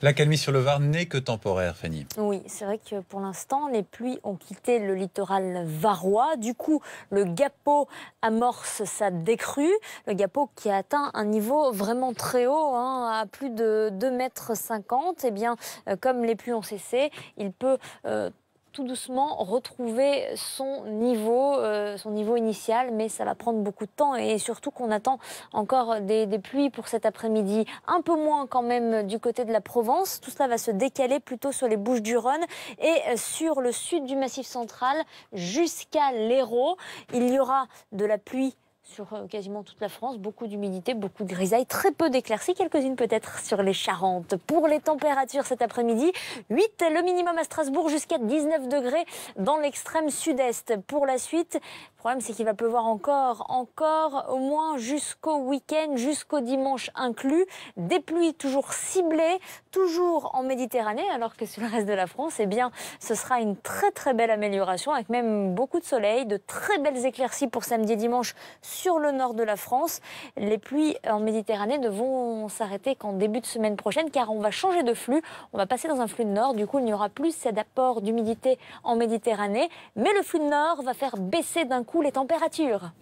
L'accalmie sur le Var n'est que temporaire, Fanny. Oui, c'est vrai que pour l'instant, les pluies ont quitté le littoral varois. Du coup, le Gapo amorce sa décrue. Le Gapo qui a atteint un niveau vraiment très haut, hein, à plus de 2,50 m. Et bien, euh, comme les pluies ont cessé, il peut... Euh, tout doucement retrouver son niveau son niveau initial, mais ça va prendre beaucoup de temps et surtout qu'on attend encore des, pluies pour cet après-midi. Un peu moins quand même du côté de la Provence. Tout cela va se décaler plutôt sur les Bouches du Rhône et sur le sud du Massif central jusqu'à l'Hérault. Il y aura de la pluie sur euh, quasiment toute la France. Beaucoup d'humidité, beaucoup de grisaille, très peu d'éclaircies, quelques-unes peut-être sur les Charentes. Pour les températures cet après-midi, 8 le minimum à Strasbourg jusqu'à 19 degrés dans l'extrême sud-est. Pour la suite, le problème c'est qu'il va pleuvoir encore, encore au moins jusqu'au week-end, jusqu'au dimanche inclus. Des pluies toujours ciblées, toujours en Méditerranée, alors que sur le reste de la France, eh bien, ce sera une très très belle amélioration avec même beaucoup de soleil, de très belles éclaircies pour samedi et dimanche sur le nord de la France. Les pluies en Méditerranée ne vont s'arrêter qu'en début de semaine prochaine car on va changer de flux. On va passer dans un flux de nord. Du coup, il n'y aura plus cet apport d'humidité en Méditerranée. Mais le flux de nord va faire baisser d'un coup les températures.